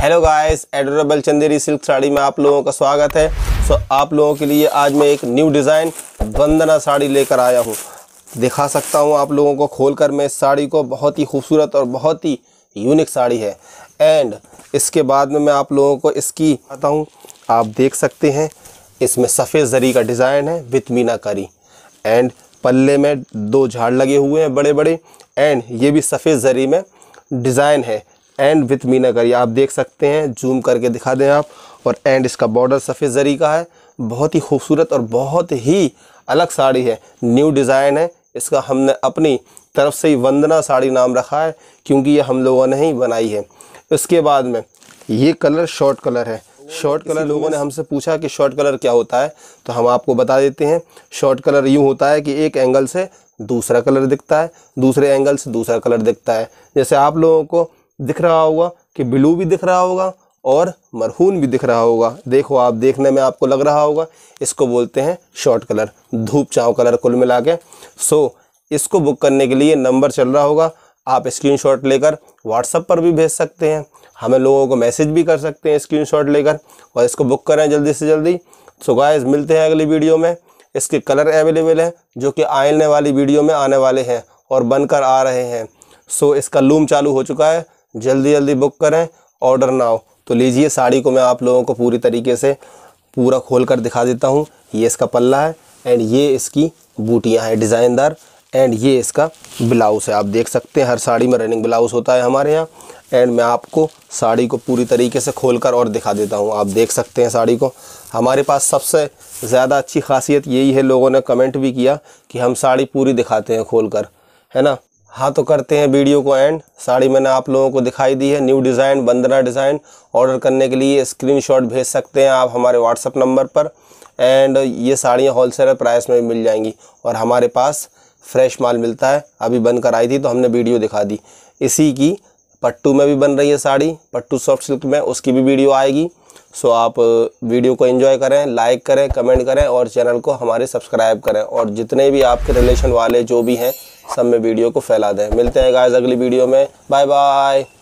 hello guys adorable Chanderi silk saree में आप लोगों का स्वागत है सो आप लोगों के लिए आज मैं एक न्यू डिज़ाइन वंदना साड़ी लेकर आया हूँ दिखा सकता हूँ आप लोगों को खोलकर मैं इस साड़ी को बहुत ही खूबसूरत और बहुत ही यूनिक साड़ी है एंड इसके बाद में मैं आप लोगों को इसकी आता हूँ आप देख सकते हैं इसमें सफ़ेद जरी का डिज़ाइन है विथ मीना करी एंड पल्ले में दो झाड़ लगे हुए हैं बड़े बड़े एंड ये भी सफ़ेद जरी में डिज़ाइन है एंड विथ मीनाकारी आप देख सकते हैं जूम करके दिखा दें आप और एंड इसका बॉर्डर सफ़ेद ज़री का है बहुत ही खूबसूरत और बहुत ही अलग साड़ी है न्यू डिज़ाइन है इसका हमने अपनी तरफ से ही वंदना साड़ी नाम रखा है क्योंकि ये हम लोगों ने ही बनाई है इसके बाद में ये कलर शॉर्ट कलर है शॉर्ट कलर लोगों ने हमसे पूछा कि शॉर्ट कलर क्या होता है तो हम आपको बता देते हैं शॉर्ट कलर यूँ होता है कि एक एंगल से दूसरा कलर दिखता है दूसरे एंगल से दूसरा कलर दिखता है जैसे आप लोगों को दिख रहा होगा कि ब्लू भी दिख रहा होगा और मरहून भी दिख रहा होगा देखो आप देखने में आपको लग रहा होगा इसको बोलते हैं शॉर्ट कलर धूप चाव कलर कुल मिला के सो इसको बुक करने के लिए नंबर चल रहा होगा आप स्क्रीनशॉट लेकर व्हाट्सअप पर भी भेज सकते हैं हमें लोगों को मैसेज भी कर सकते हैं स्क्रीनशॉट लेकर और इसको बुक करें जल्दी से जल्दी सो गायज मिलते हैं अगली वीडियो में इसके कलर अवेलेबल हैं जो कि आने वाली वीडियो में आने वाले हैं और बनकर आ रहे हैं सो इसका लूम चालू हो चुका है जल्दी जल्दी बुक करें ऑर्डर ना हो तो लीजिए साड़ी को मैं आप लोगों को पूरी तरीके से पूरा खोल कर दिखा देता हूँ ये इसका पल्ला है एंड ये इसकी बूटियाँ हैं डिज़ाइनदार एंड ये इसका ब्लाउज़ है आप देख सकते हैं हर साड़ी में रनिंग ब्लाउज़ होता है हमारे यहाँ एंड मैं आपको साड़ी को पूरी तरीके से खोलकर और दिखा देता हूँ आप देख सकते हैं साड़ी को हमारे पास सबसे ज़्यादा अच्छी खासियत यही है लोगों ने कमेंट भी किया कि हम साड़ी पूरी दिखाते हैं खोल कर है ना हाँ तो करते हैं वीडियो को एंड साड़ी मैंने आप लोगों को दिखाई दी है न्यू डिज़ाइन बंदना डिज़ाइन ऑर्डर करने के लिए स्क्रीनशॉट भेज सकते हैं आप हमारे व्हाट्सअप नंबर पर एंड ये साड़ियाँ होलसेलर प्राइस में भी मिल जाएंगी और हमारे पास फ्रेश माल मिलता है अभी बनकर आई थी तो हमने वीडियो दिखा दी इसी की पट्टू में भी बन रही है साड़ी पट्टू सॉफ्ट सिल्क में उसकी भी वीडियो आएगी सो आप वीडियो uh, को एंजॉय करें लाइक करें कमेंट करें और चैनल को हमारे सब्सक्राइब करें और जितने भी आपके रिलेशन वाले जो भी हैं सब में वीडियो को फैला दें मिलते हैं गाइस अगली वीडियो में बाय बाय